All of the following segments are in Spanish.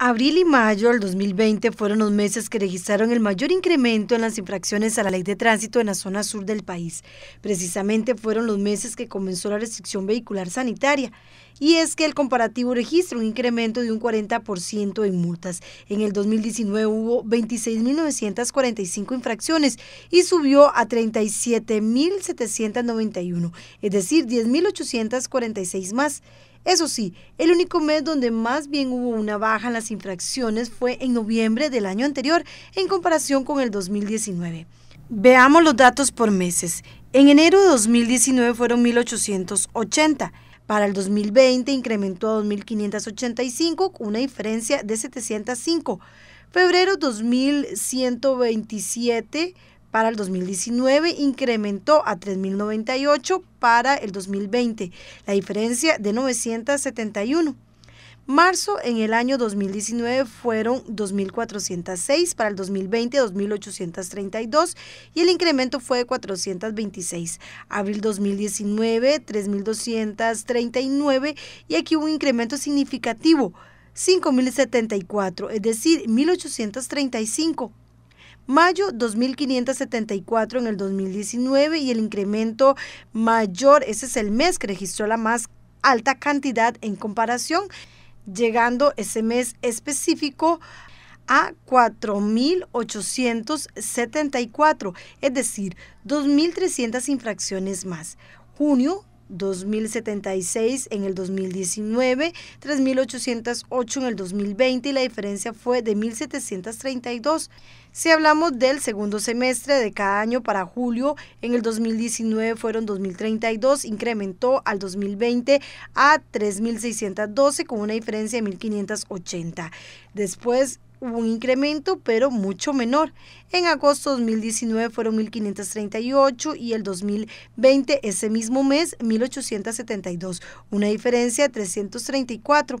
Abril y mayo del 2020 fueron los meses que registraron el mayor incremento en las infracciones a la ley de tránsito en la zona sur del país. Precisamente fueron los meses que comenzó la restricción vehicular sanitaria. Y es que el comparativo registra un incremento de un 40% en multas. En el 2019 hubo 26.945 infracciones y subió a 37.791, es decir, 10.846 más. Eso sí, el único mes donde más bien hubo una baja en las infracciones fue en noviembre del año anterior en comparación con el 2019. Veamos los datos por meses. En enero de 2019 fueron 1880. Para el 2020 incrementó a 2.585, una diferencia de 705. Febrero 2.127 para el 2019 incrementó a 3.098 para el 2020, la diferencia de 971. Marzo en el año 2019 fueron 2.406, para el 2020 2.832 y el incremento fue de 426. Abril 2019 3.239 y aquí hubo un incremento significativo, 5.074, es decir, 1.835 mayo 2.574 en el 2019 y el incremento mayor, ese es el mes que registró la más alta cantidad en comparación, llegando ese mes específico a 4.874, es decir, 2.300 infracciones más. Junio 2.076 en el 2019, 3.808 en el 2020 y la diferencia fue de 1.732. Si hablamos del segundo semestre de cada año para julio, en el 2019 fueron 2.032, incrementó al 2020 a 3.612 con una diferencia de 1.580. Después, hubo un incremento, pero mucho menor. En agosto 2019 fueron 1.538 y el 2020, ese mismo mes, 1.872, una diferencia de 334.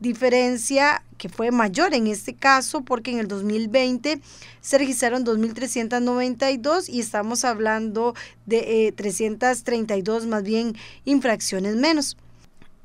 diferencia que fue mayor en este caso porque en el 2020 se registraron 2.392 y estamos hablando de 332 eh, más bien infracciones menos.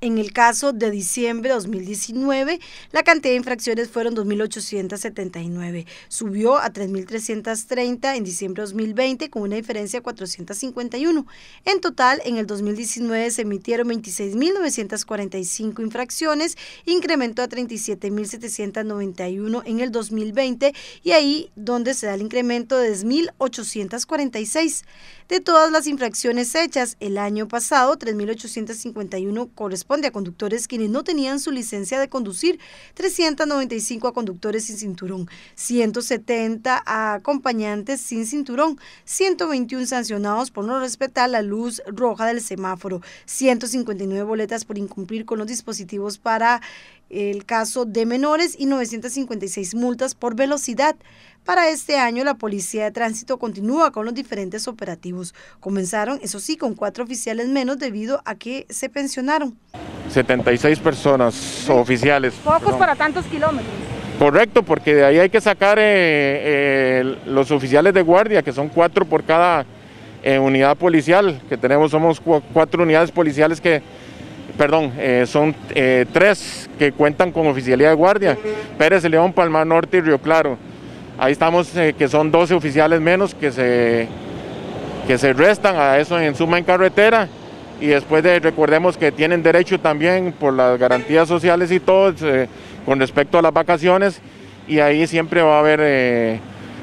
En el caso de diciembre de 2019, la cantidad de infracciones fueron 2.879. Subió a 3.330 en diciembre de 2020 con una diferencia de 451. En total, en el 2019 se emitieron 26.945 infracciones, incrementó a 37.791 en el 2020 y ahí donde se da el incremento de 10.846. De todas las infracciones hechas el año pasado, 3.851 corresponden de conductores quienes no tenían su licencia de conducir, 395 a conductores sin cinturón, 170 a acompañantes sin cinturón, 121 sancionados por no respetar la luz roja del semáforo, 159 boletas por incumplir con los dispositivos para el caso de menores y 956 multas por velocidad. Para este año, la Policía de Tránsito continúa con los diferentes operativos. Comenzaron, eso sí, con cuatro oficiales menos debido a que se pensionaron. 76 personas oficiales. Pocos para tantos kilómetros. Correcto, porque de ahí hay que sacar eh, eh, los oficiales de guardia, que son cuatro por cada eh, unidad policial, que tenemos, somos cuatro unidades policiales que, perdón, son tres que cuentan con oficialidad de guardia, Pérez León, Palmar Norte y Río Claro. Ahí estamos, que son 12 oficiales menos que se, que se restan a eso en suma en carretera y después recordemos que tienen derecho también por las garantías sociales y todo eh, con respecto a las vacaciones y ahí siempre va a haber, eh,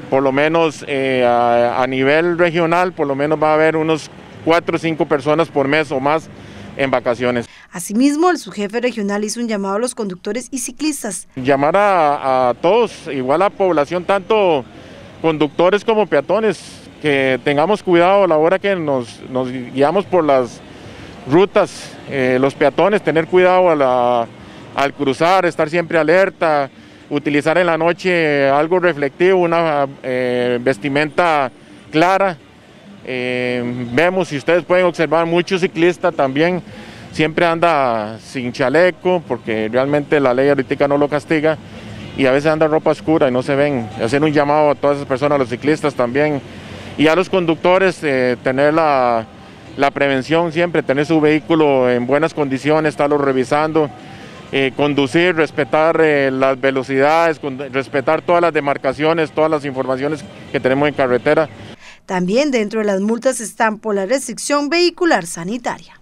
por lo menos eh, a, nivel regional, por lo menos va a haber unos cuatro o cinco personas por mes o más en vacaciones. Asimismo, el subjefe regional hizo un llamado a los conductores y ciclistas. Llamar a, todos, igual a población, tanto conductores como peatones, que tengamos cuidado a la hora que nos guiamos por las rutas, eh, los peatones, tener cuidado a al cruzar, estar siempre alerta, utilizar en la noche algo reflectivo, una eh, vestimenta clara. Eh, vemos, si ustedes pueden observar, muchos ciclistas también siempre anda sin chaleco porque realmente la ley ahorita no lo castiga y a veces anda ropa oscura y no se ven. hacen un llamado a todas esas personas, a los ciclistas también y a los conductores, tener la la prevención siempre, tener su vehículo en buenas condiciones, estarlo revisando, eh, conducir, respetar eh, las velocidades, respetar todas las demarcaciones, todas las informaciones que tenemos en carretera. También dentro de las multas están por la restricción vehicular sanitaria.